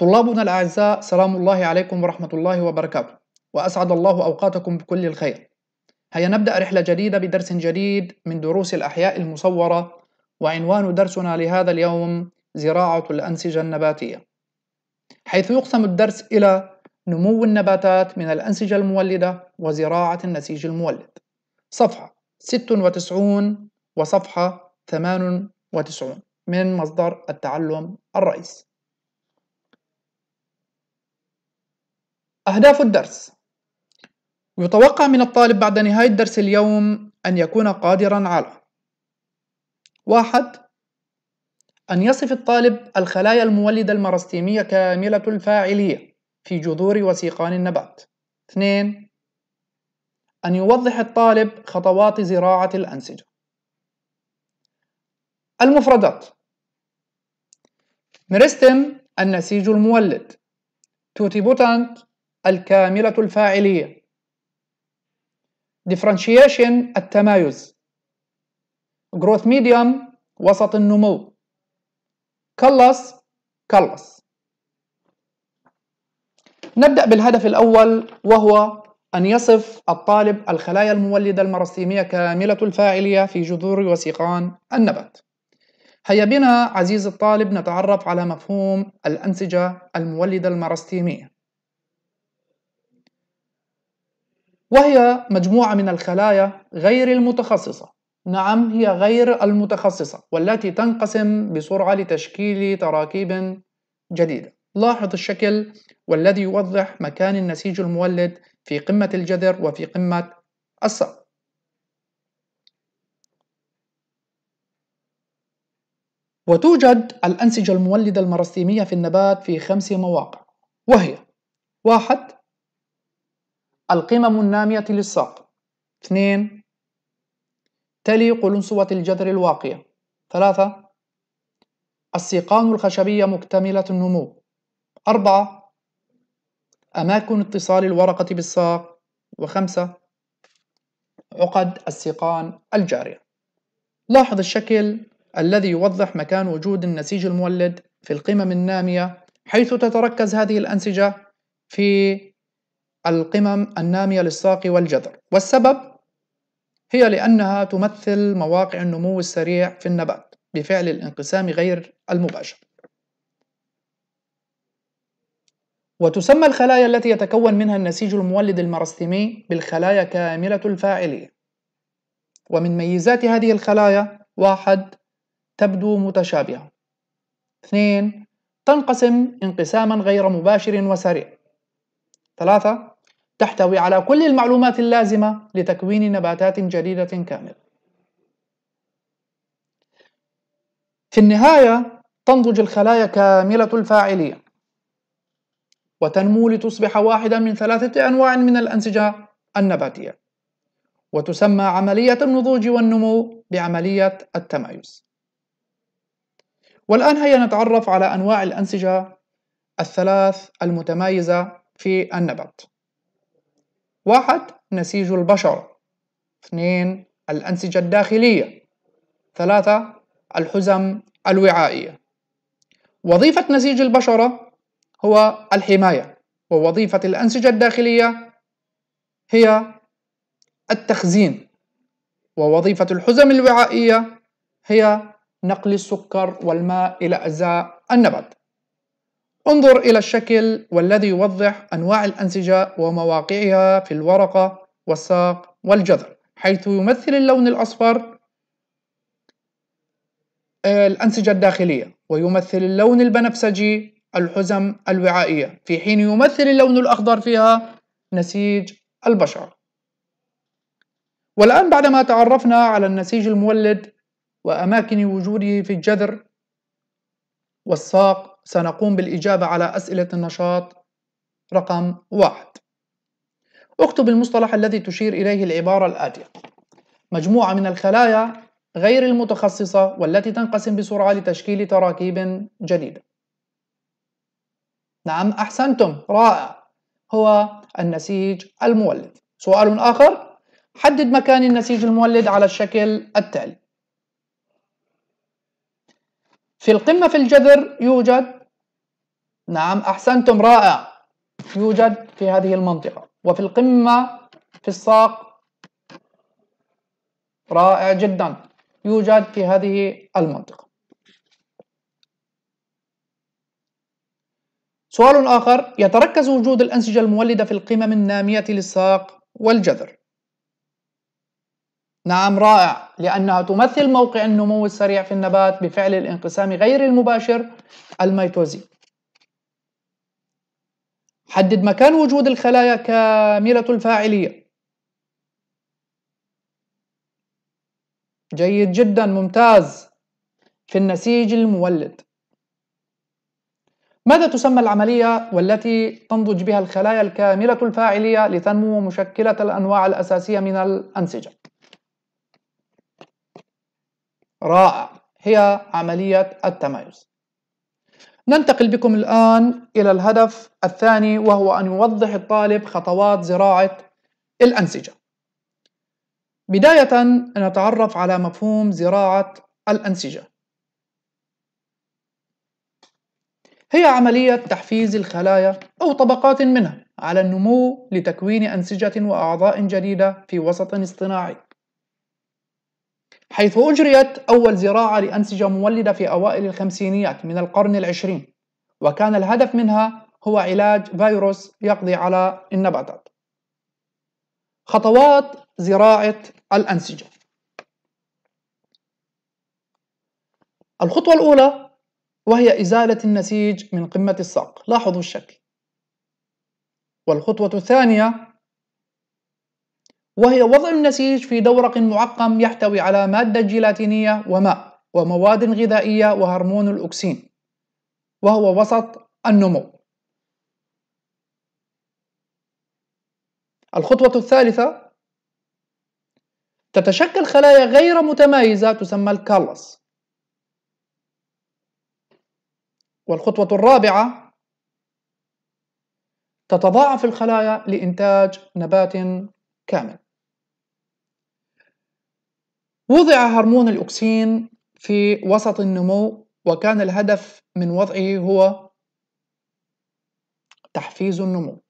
طلابنا الأعزاء سلام الله عليكم ورحمة الله وبركاته وأسعد الله أوقاتكم بكل الخير هيا نبدأ رحلة جديدة بدرس جديد من دروس الأحياء المصورة وعنوان درسنا لهذا اليوم زراعة الأنسجة النباتية حيث يقسم الدرس إلى نمو النباتات من الأنسجة المولدة وزراعة النسيج المولد صفحة 96 وصفحة 98 من مصدر التعلم الرئيسي أهداف الدرس يتوقع من الطالب بعد نهاية درس اليوم أن يكون قادرا على واحد أن يصف الطالب الخلايا المولدة المرستيمية كاملة الفاعلية في جذور وسيقان النبات اثنين أن يوضح الطالب خطوات زراعة الأنسجة المفردات مرستم النسيج المولد توتيبوتانت الكاملة الفاعلية differentiation التمايز growth medium وسط النمو كلس كلس نبدأ بالهدف الأول وهو أن يصف الطالب الخلايا المولدة المرسيمية كاملة الفاعلية في جذور وسيقان النبات هيا بنا عزيزي الطالب نتعرف على مفهوم الأنسجة المولدة المرسيمية وهي مجموعة من الخلايا غير المتخصصة نعم هي غير المتخصصة والتي تنقسم بسرعة لتشكيل تراكيب جديدة لاحظ الشكل والذي يوضح مكان النسيج المولد في قمة الجذر وفي قمة الساق وتوجد الأنسجة المولدة المرستيمية في النبات في خمس مواقع وهي واحد القمم النامية للساق 2 تلي قلنسوة الجذر الواقية 3 السيقان الخشبية مكتملة النمو 4 أماكن اتصال الورقة بالساق وخمسة عقد السيقان الجارية لاحظ الشكل الذي يوضح مكان وجود النسيج المولد في القمم النامية حيث تتركز هذه الأنسجة في القمم النامية للساق والجذر والسبب هي لأنها تمثل مواقع النمو السريع في النبات بفعل الانقسام غير المباشر وتسمى الخلايا التي يتكون منها النسيج المولد المرستمي بالخلايا كاملة الفاعلية ومن ميزات هذه الخلايا واحد تبدو متشابهة اثنين تنقسم انقساما غير مباشر وسريع ثلاثة تحتوي على كل المعلومات اللازمة لتكوين نباتات جديدة كاملة. في النهاية تنضج الخلايا كاملة الفاعلية وتنمو لتصبح واحدا من ثلاثة أنواع من الأنسجة النباتية وتسمى عملية النضوج والنمو بعملية التمايز والآن هيا نتعرف على أنواع الأنسجة الثلاث المتمايزة في النبات واحد نسيج البشرة اثنين الأنسجة الداخلية ثلاثة الحزم الوعائية وظيفة نسيج البشرة هو الحماية ووظيفة الأنسجة الداخلية هي التخزين ووظيفة الحزم الوعائية هي نقل السكر والماء إلى أجزاء النبات انظر إلى الشكل والذي يوضح أنواع الأنسجة ومواقعها في الورقة والساق والجذر حيث يمثل اللون الأصفر آه، الأنسجة الداخلية ويمثل اللون البنفسجي الحزم الوعائية في حين يمثل اللون الأخضر فيها نسيج البشرة والآن بعدما تعرفنا على النسيج المولد وأماكن وجوده في الجذر والساق سنقوم بالإجابة على أسئلة النشاط رقم واحد اكتب المصطلح الذي تشير إليه العبارة الآتية مجموعة من الخلايا غير المتخصصة والتي تنقسم بسرعة لتشكيل تراكيب جديدة نعم أحسنتم رائع هو النسيج المولد سؤال آخر حدد مكان النسيج المولد على الشكل التالي في القمة في الجذر يوجد نعم أحسنتم رائع يوجد في هذه المنطقة وفي القمة في الساق رائع جدا يوجد في هذه المنطقة سؤال آخر يتركز وجود الأنسجة المولدة في القمم النامية للساق والجذر نعم رائع لأنها تمثل موقع النمو السريع في النبات بفعل الانقسام غير المباشر الميتوزي حدد مكان وجود الخلايا كاملة الفاعلية جيد جدا ممتاز في النسيج المولد ماذا تسمى العملية والتي تنضج بها الخلايا الكاملة الفاعلية لتنمو مشكلة الأنواع الأساسية من الأنسجة؟ رائع هي عملية التمايز ننتقل بكم الآن إلى الهدف الثاني وهو أن يوضح الطالب خطوات زراعة الأنسجة بداية نتعرف على مفهوم زراعة الأنسجة هي عملية تحفيز الخلايا أو طبقات منها على النمو لتكوين أنسجة وأعضاء جديدة في وسط اصطناعي حيث أجريت أول زراعة لأنسجة مولدة في أوائل الخمسينيات من القرن العشرين وكان الهدف منها هو علاج فيروس يقضي على النباتات خطوات زراعة الأنسجة الخطوة الأولى وهي إزالة النسيج من قمة الساق لاحظوا الشكل والخطوة الثانية وهي وضع النسيج في دورق معقم يحتوي على مادة جيلاتينية وماء ومواد غذائية وهرمون الأكسين وهو وسط النمو الخطوة الثالثة تتشكل خلايا غير متمايزة تسمى الكالس والخطوة الرابعة تتضاعف الخلايا لإنتاج نبات كامل وضع هرمون الأكسين في وسط النمو وكان الهدف من وضعه هو تحفيز النمو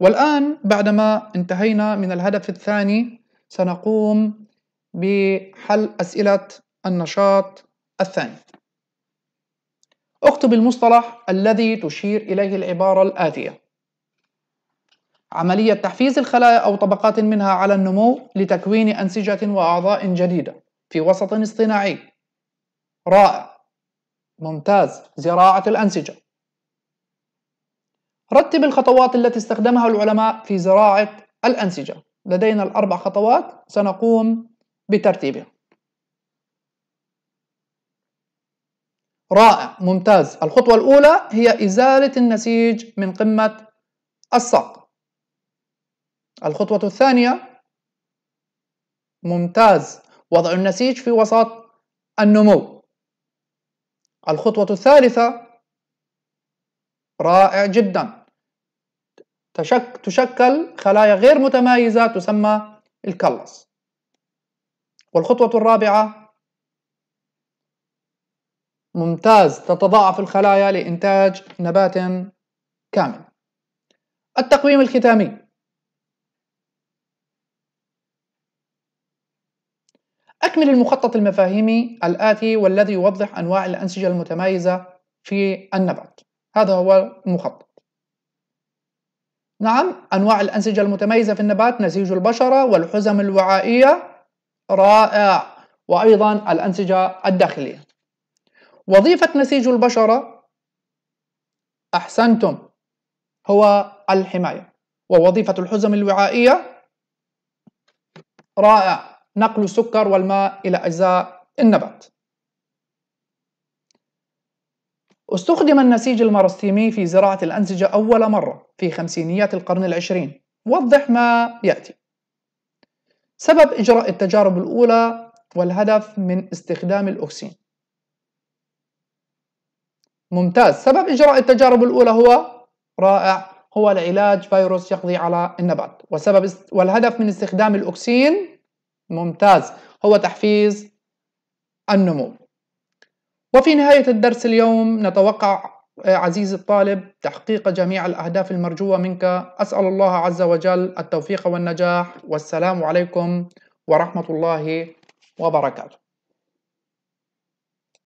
والآن بعدما انتهينا من الهدف الثاني سنقوم بحل أسئلة النشاط الثاني اكتب المصطلح الذي تشير إليه العبارة الآتية عملية تحفيز الخلايا أو طبقات منها على النمو لتكوين أنسجة وأعضاء جديدة في وسط اصطناعي رائع ممتاز زراعة الأنسجة رتب الخطوات التي استخدمها العلماء في زراعة الأنسجة لدينا الأربع خطوات سنقوم بترتيبها رائع ممتاز الخطوة الأولى هي إزالة النسيج من قمة الساق الخطوة الثانية ممتاز وضع النسيج في وسط النمو الخطوة الثالثة رائع جدا تشك تشكل خلايا غير متمايزة تسمى الكلس والخطوة الرابعة ممتاز تتضاعف الخلايا لإنتاج نبات كامل التقويم الختامي أكمل المخطط المفاهيمي الآتي والذي يوضح أنواع الأنسجة المتمايزة في النبات هذا هو المخطط نعم أنواع الأنسجة المتميزة في النبات نسيج البشرة والحزم الوعائية رائع وأيضا الأنسجة الداخلية وظيفة نسيج البشرة أحسنتم هو الحماية ووظيفة الحزم الوعائية رائع نقل السكر والماء إلى أجزاء النبات استخدم النسيج المرستيمي في زراعة الأنسجة أول مرة في خمسينيات القرن العشرين وضح ما يأتي سبب إجراء التجارب الأولى والهدف من استخدام الأكسين ممتاز سبب إجراء التجارب الأولى هو رائع هو لعلاج فيروس يقضي على النبات وسبب والهدف من استخدام الأكسين ممتاز هو تحفيز النمو وفي نهاية الدرس اليوم نتوقع آه، عزيزي الطالب تحقيق جميع الأهداف المرجوة منك أسأل الله عز وجل التوفيق والنجاح والسلام عليكم ورحمة الله وبركاته